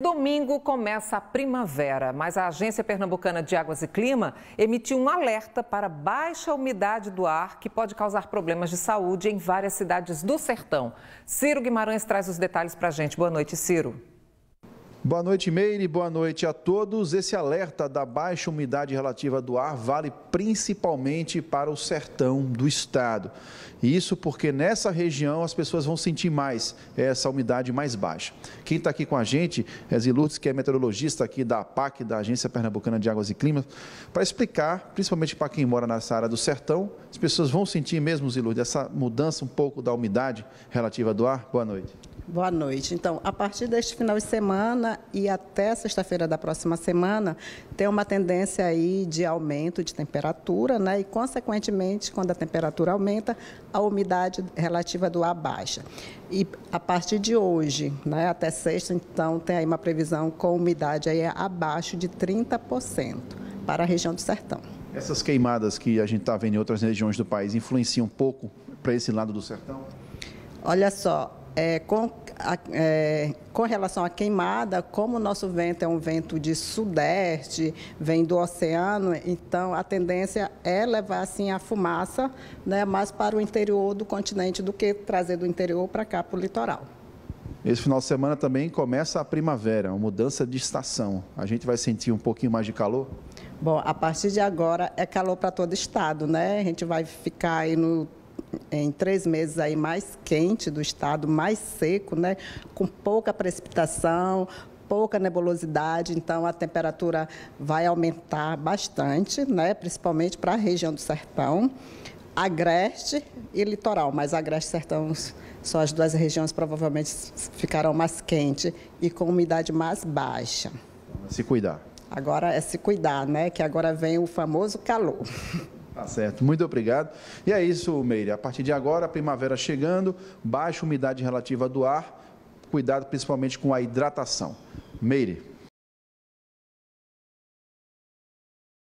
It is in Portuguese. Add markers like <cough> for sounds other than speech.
Domingo começa a primavera, mas a Agência Pernambucana de Águas e Clima emitiu um alerta para baixa umidade do ar que pode causar problemas de saúde em várias cidades do sertão. Ciro Guimarães traz os detalhes para a gente. Boa noite, Ciro. Boa noite, Meire. Boa noite a todos. Esse alerta da baixa umidade relativa do ar vale principalmente para o sertão do estado. Isso porque nessa região as pessoas vão sentir mais essa umidade mais baixa. Quem está aqui com a gente é Zilurtes, que é meteorologista aqui da APAC, da Agência Pernambucana de Águas e Climas, para explicar, principalmente para quem mora nessa área do sertão, as pessoas vão sentir mesmo, Zilurtes, essa mudança um pouco da umidade relativa do ar. Boa noite. Boa noite. Então, a partir deste final de semana e até sexta-feira da próxima semana, tem uma tendência aí de aumento de temperatura, né? E, consequentemente, quando a temperatura aumenta, a umidade relativa do ar baixa. E a partir de hoje, né, até sexta, então, tem aí uma previsão com umidade aí abaixo de 30% para a região do sertão. Essas queimadas que a gente está vendo em outras regiões do país influenciam um pouco para esse lado do sertão? Olha só, é, com, a, é, com relação à queimada, como o nosso vento é um vento de sudeste, vem do oceano, então a tendência é levar assim a fumaça né, mais para o interior do continente do que trazer do interior para cá, para o litoral. Esse final de semana também começa a primavera, uma mudança de estação. A gente vai sentir um pouquinho mais de calor? Bom, a partir de agora é calor para todo estado, né? A gente vai ficar aí no em três meses aí mais quente do estado, mais seco, né? Com pouca precipitação, pouca nebulosidade, então a temperatura vai aumentar bastante, né? Principalmente para a região do sertão. Agreste e litoral, mas agreste e sertão são as duas regiões provavelmente ficarão mais quentes e com umidade mais baixa. Se cuidar. Agora é se cuidar, né? Que agora vem o famoso calor. <laughs> Tá certo, muito obrigado. E é isso, Meire. A partir de agora, primavera chegando, baixa umidade relativa do ar, cuidado principalmente com a hidratação. Meire.